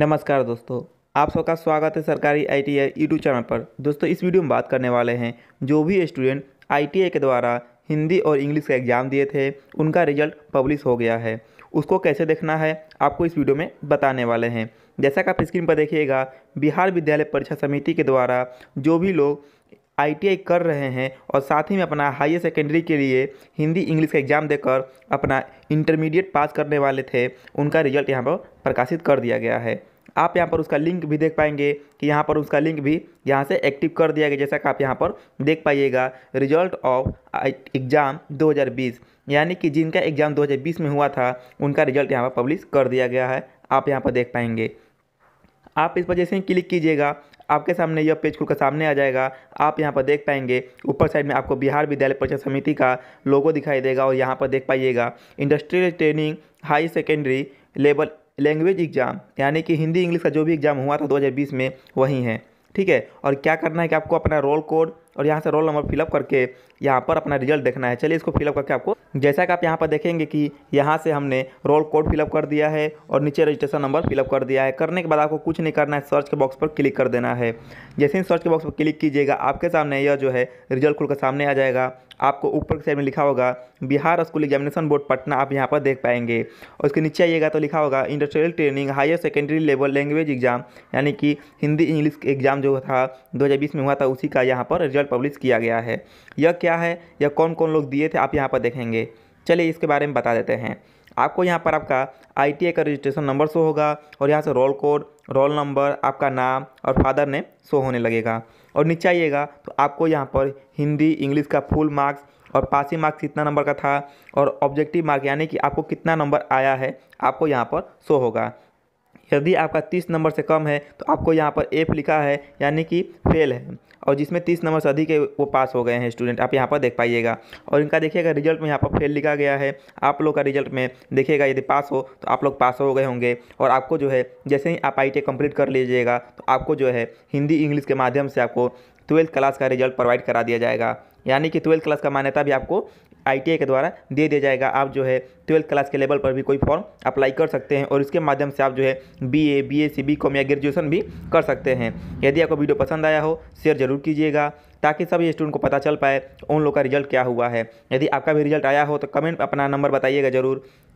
नमस्कार दोस्तों आप सबका स्वागत है सरकारी I T I YouTube channel पर दोस्तों इस वीडियो में बात करने वाले हैं जो भी स्टूडेंट आई के द्वारा हिंदी और इंग्लिश का एग्ज़ाम दिए थे उनका रिजल्ट पब्लिश हो गया है उसको कैसे देखना है आपको इस वीडियो में बताने वाले हैं जैसा कि आप स्क्रीन पर देखिएगा बिहार विद्यालय परीक्षा समिति के द्वारा जो भी लोग आई कर रहे हैं और साथ ही में अपना हायर सेकेंडरी के लिए हिंदी इंग्लिश का एग्ज़ाम देकर अपना इंटरमीडिएट पास करने वाले थे उनका रिजल्ट यहाँ पर प्रकाशित कर दिया गया है आप यहाँ पर उसका लिंक भी देख पाएंगे कि यहाँ पर उसका लिंक भी यहाँ से एक्टिव कर दिया गया जैसा कि आप यहाँ पर देख पाइएगा रिजल्ट ऑफ एग्ज़ाम 2020 यानी कि जिनका एग्ज़ाम 2020 में हुआ था उनका रिजल्ट यहाँ पर पब्लिश कर दिया गया है आप यहाँ पर देख पाएंगे आप इस पर जैसे ही क्लिक कीजिएगा आपके सामने यह पेज खुलकर सामने आ जाएगा आप यहाँ पर देख पाएंगे ऊपर साइड में आपको बिहार विद्यालय परिषद समिति का लोगो दिखाई देगा और यहाँ पर देख पाइएगा industrial training high secondary level language exam यानी कि हिंदी इंग्लिश का जो भी एग्ज़ाम हुआ था 2020 में वही है ठीक है और क्या करना है कि आपको अपना रोल कोड और यहाँ से रोल नंबर फिलअप करके यहाँ पर अपना रिजल्ट देखना है चलिए इसको फिलअप करके आपको जैसा कि आप यहाँ पर देखेंगे कि यहाँ से हमने रोल कोड फिलअप कर दिया है और नीचे रजिस्ट्रेशन नंबर फिलअप कर दिया है करने के बाद आपको कुछ नहीं करना है सर्च के बॉक्स पर क्लिक कर देना है जैसे ही सर्च के बॉक्स पर क्लिक कीजिएगा आपके सामने यह जो है रिजल्ट खुलकर सामने आ जाएगा आपको ऊपर के साइड में लिखा होगा Bihar school examination board Patna आप यहाँ पर देख पाएंगे और इसके नीचे आइएगा तो लिखा होगा industrial training higher secondary level language exam यानी कि हिंदी इंग्लिश एग्जाम जो था दो में हुआ था उसी का यहाँ पर रिजल्ट पब्लिश किया गया है यह क्या है यह कौन कौन लोग दिए थे आप यहाँ पर देखेंगे चलिए इसके बारे में बता देते हैं आपको यहाँ पर आपका आई का रजिस्ट्रेशन नंबर शो होगा और यहाँ से रोल कोड रोल नंबर आपका नाम और फादर नेम शो होने लगेगा और नीचे आइएगा तो आपको यहाँ पर हिंदी इंग्लिश का फुल मार्क्स और पासिंग मार्क्स कितना नंबर का था और ऑब्जेक्टिव मार्क यानी कि आपको कितना नंबर आया है आपको यहाँ पर शो होगा यदि आपका तीस नंबर से कम है तो आपको यहाँ पर एफ लिखा है यानी कि फेल है और जिसमें तीस नंबर से अधिक है वो पास हो गए हैं स्टूडेंट आप यहाँ पर देख पाइएगा और इनका देखिएगा रिजल्ट में यहाँ पर फेल लिखा गया है आप लोग का रिजल्ट में देखिएगा यदि पास हो तो आप लोग पास हो गए होंगे और आपको जो है जैसे ही आप आई टी कंप्लीट कर लीजिएगा तो आपको जो है हिंदी इंग्लिश के माध्यम से आपको ट्वेल्थ क्लास का रिजल्ट प्रोवाइड करा दिया जाएगा यानी कि ट्वेल्थ क्लास का मान्यता भी आपको आई के द्वारा दे दिया जाएगा आप जो है ट्वेल्थ क्लास के लेवल पर भी कोई फॉर्म अप्लाई कर सकते हैं और इसके माध्यम से आप जो है B A B S C B com या ग्रेजुएसन भी कर सकते हैं यदि आपको वीडियो पसंद आया हो शेयर जरूर कीजिएगा ताकि सभी स्टूडेंट को पता चल पाए उन लोग का रिजल्ट क्या हुआ है यदि आपका भी रिजल्ट आया हो तो कमेंट अपना नंबर बताइएगा ज़रूर